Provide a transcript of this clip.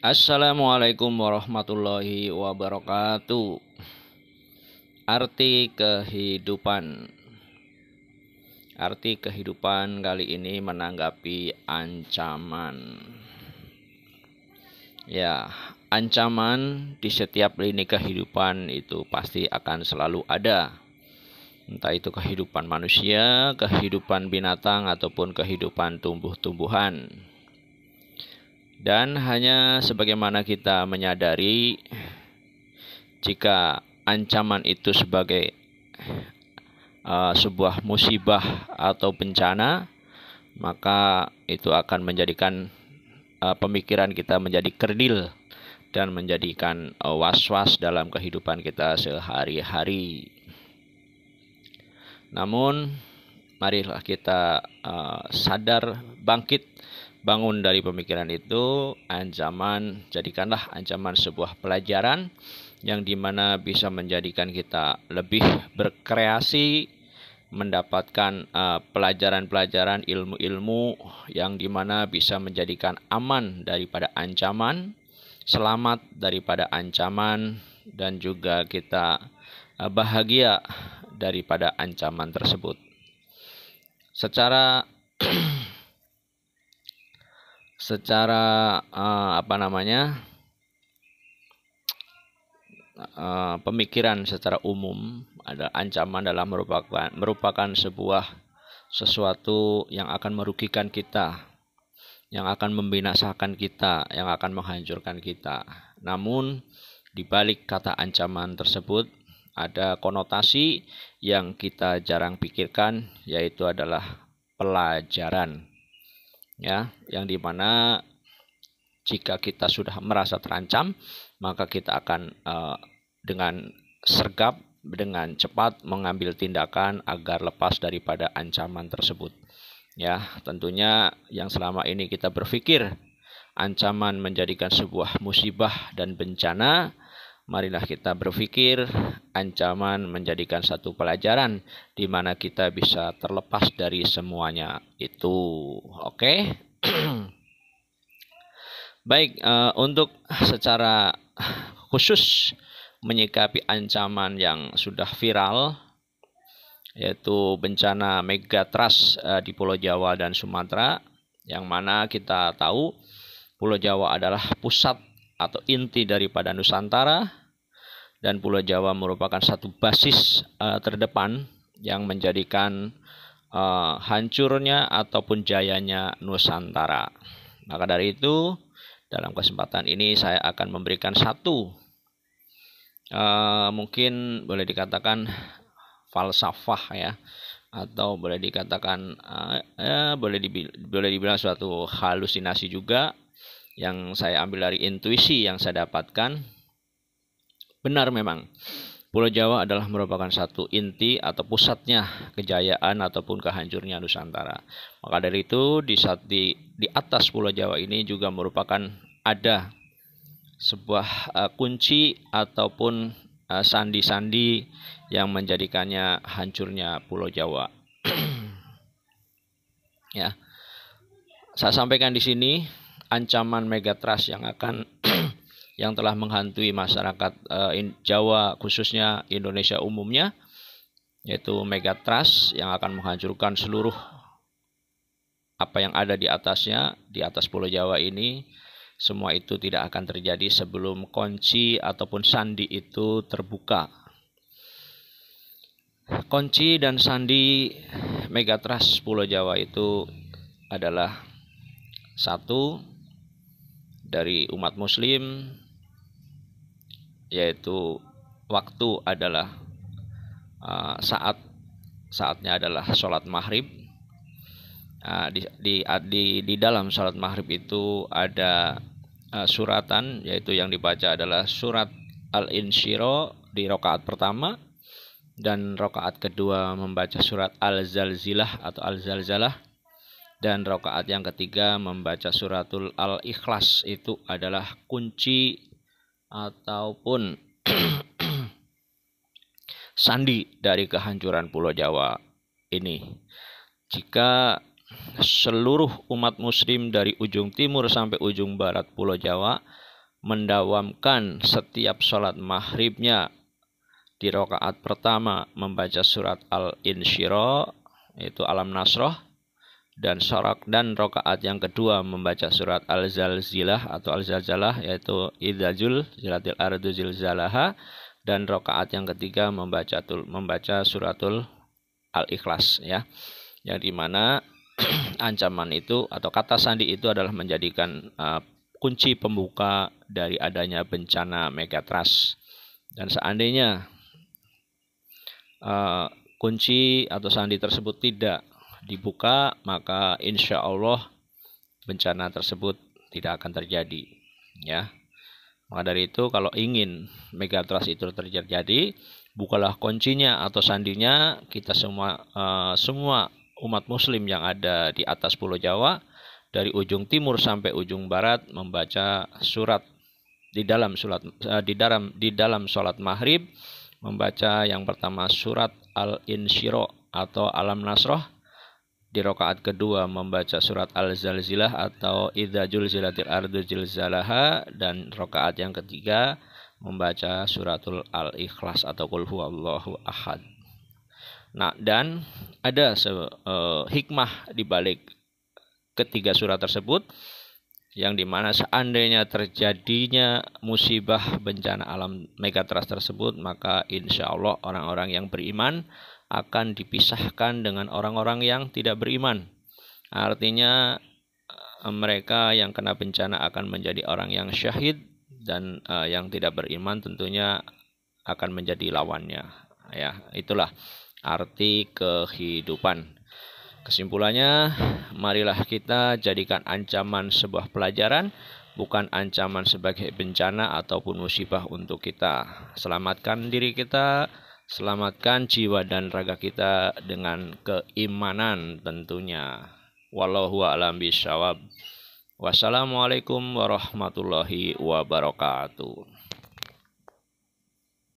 Assalamualaikum warahmatullahi wabarakatuh. Arti kehidupan. Arti kehidupan kali ini menanggapi ancaman. Ya, ancaman di setiap lini kehidupan itu pasti akan selalu ada. Entah itu kehidupan manusia, kehidupan binatang ataupun kehidupan tumbuh-tumbuhan. Dan hanya sebagaimana kita menyadari jika ancaman itu sebagai uh, sebuah musibah atau bencana, maka itu akan menjadikan uh, pemikiran kita menjadi kerdil dan menjadikan eh, was-was uh, dalam kehidupan kita sehari-hari. Namun, marilah kita uh, sadar, bangkit Bangun dari pemikiran itu, ancaman jadikanlah ancaman sebuah pelajaran yang dimana bisa menjadikan kita lebih berkreasi, mendapatkan pelajaran eh, pelajaran-pelajaran ilmu-ilmu yang dimana bisa menjadikan aman daripada ancaman, selamat daripada ancaman, dan juga kita uh, bahagia daripada ancaman tersebut. Secara secara uh, apa namanya uh, pemikiran secara umum ada ancaman dalam merupakan merupakan sebuah sesuatu yang akan merugikan kita, yang akan membinasakan kita, yang akan menghancurkan kita. Namun di balik kata ancaman tersebut ada konotasi yang kita jarang pikirkan yaitu adalah pelajaran ya yang dimana jika kita sudah merasa terancam maka kita akan uh, dengan sergap dengan cepat mengambil tindakan agar lepas daripada ancaman tersebut ya tentunya yang selama ini kita berpikir ancaman menjadikan sebuah musibah dan bencana marilah kita berpikir ancaman menjadikan satu pelajaran di mana kita bisa terlepas dari semuanya itu. Oke. Okay? Baik, uh, untuk secara khusus menyikapi ancaman yang sudah viral yaitu bencana megatrust uh, di Pulau Jawa dan Sumatera yang mana kita tahu Pulau Jawa adalah pusat atau inti daripada Nusantara dan Pulau Jawa merupakan satu basis uh, terdepan yang menjadikan uh, hancurnya ataupun jayanya Nusantara. Maka dari itu, dalam kesempatan ini saya akan memberikan satu uh, mungkin boleh dikatakan falsafah ya atau boleh dikatakan uh, ya, boleh dibil boleh dibilang suatu halusinasi juga yang saya ambil dari intuisi yang saya dapatkan Benar memang. Pulau Jawa adalah merupakan satu inti atau pusatnya kejayaan ataupun kehancurnya Nusantara. Maka dari itu di saat di, di atas Pulau Jawa ini juga merupakan ada sebuah uh, kunci ataupun eh, sandi-sandi uh, yang menjadikannya hancurnya Pulau Jawa. ya. Saya sampaikan di sini ancaman megatrust yang akan yang telah menghantui masyarakat uh, in, Jawa khususnya Indonesia umumnya yaitu megatrust yang akan menghancurkan seluruh apa yang ada di atasnya di atas pulau Jawa ini semua itu tidak akan terjadi sebelum kunci ataupun sandi itu terbuka. Kunci dan sandi megatrust pulau Jawa itu adalah satu dari umat muslim yaitu waktu adalah uh, saat saatnya adalah sholat maghrib uh, di, di, ah, di, di dalam sholat maghrib itu ada uh, suratan yaitu yang dibaca adalah surat al-insyiro di rokaat pertama dan rokaat kedua membaca surat al-zalzilah atau al-zalzalah dan rokaat yang ketiga membaca suratul al-ikhlas itu adalah kunci ataupun sandi dari kehancuran Pulau Jawa ini. Jika seluruh umat muslim dari ujung timur sampai ujung barat Pulau Jawa mendawamkan setiap sholat mahribnya di rokaat pertama membaca surat Al-Insyirah, yaitu Alam Nasroh, dan sorak dan rokaat yang kedua membaca surat Al-Zalzilah atau Al-Zalzalah yaitu Idzajul Zilatil Ardu Zilzalaha dan rokaat yang ketiga membaca tul, membaca suratul Al-Ikhlas ya. Yang dimana ancaman itu atau kata sandi itu adalah menjadikan uh, kunci pembuka dari adanya bencana megatrust. Dan seandainya uh, kunci atau sandi tersebut tidak dibuka, maka insya Allah bencana tersebut tidak akan terjadi. Ya, maka dari itu kalau ingin megatrust itu terjadi, bukalah kuncinya atau sandinya. Kita semua uh, semua umat Muslim yang ada di atas Pulau Jawa dari ujung timur sampai ujung barat membaca surat di dalam surat uh, di dalam di dalam sholat maghrib membaca yang pertama surat al-insyirah atau alam nasroh di rokaat kedua membaca surat Al-Zalzilah atau Idza Julzilatil Ardu Zilzalaha dan rokaat yang ketiga membaca suratul Al-Ikhlas atau kulhu Huwallahu Ahad. Nah, dan ada se uh, hikmah di balik ketiga surat tersebut yang dimana seandainya terjadinya musibah bencana alam megatras tersebut maka insya Allah orang-orang yang beriman akan dipisahkan dengan orang-orang yang tidak beriman. Artinya eh, mereka yang kena bencana akan menjadi orang yang syahid dan uh, yang tidak beriman tentunya akan menjadi lawannya. Ya, itulah arti kehidupan. Kesimpulannya, marilah kita jadikan ancaman sebuah pelajaran, bukan ancaman sebagai bencana ataupun musibah untuk kita. Selamatkan diri kita Selamatkan jiwa dan raga kita dengan keimanan tentunya. Wallahu a'lam bishawab. Wassalamualaikum warahmatullahi wabarakatuh.